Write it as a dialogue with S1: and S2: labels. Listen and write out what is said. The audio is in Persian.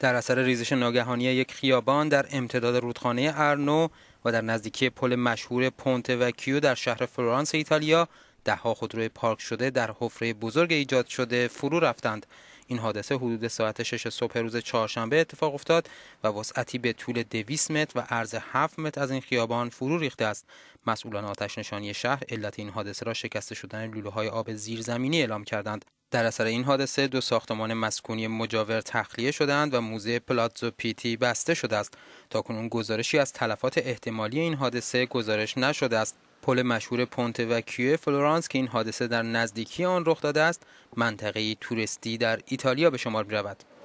S1: در اثر ریزش ناگهانی یک خیابان در امتداد رودخانه ارنو و در نزدیکی پل مشهور پونت کیو در شهر فلورانس ایتالیا دهها خودروی پارک شده در حفره بزرگ ایجاد شده فرو رفتند این حادثه حدود ساعت 6 صبح روز چهارشنبه اتفاق افتاد و وسعتی به طول 200 متر و عرض 7 متر از این خیابان فرو ریخته است مسئولان آتش نشانی شهر علت این حادثه را شکسته شدن های آب زیرزمینی اعلام کردند در اثر این حادثه دو ساختمان مسکونی مجاور تخلیه شدند و موزه پلاتزو پیتی بسته شده است تا کنون گزارشی از تلفات احتمالی این حادثه گزارش نشده است پل مشهور پونت و کیو فلورانس که این حادثه در نزدیکی آن رخ داده است منطقه توریستی در ایتالیا به شمار می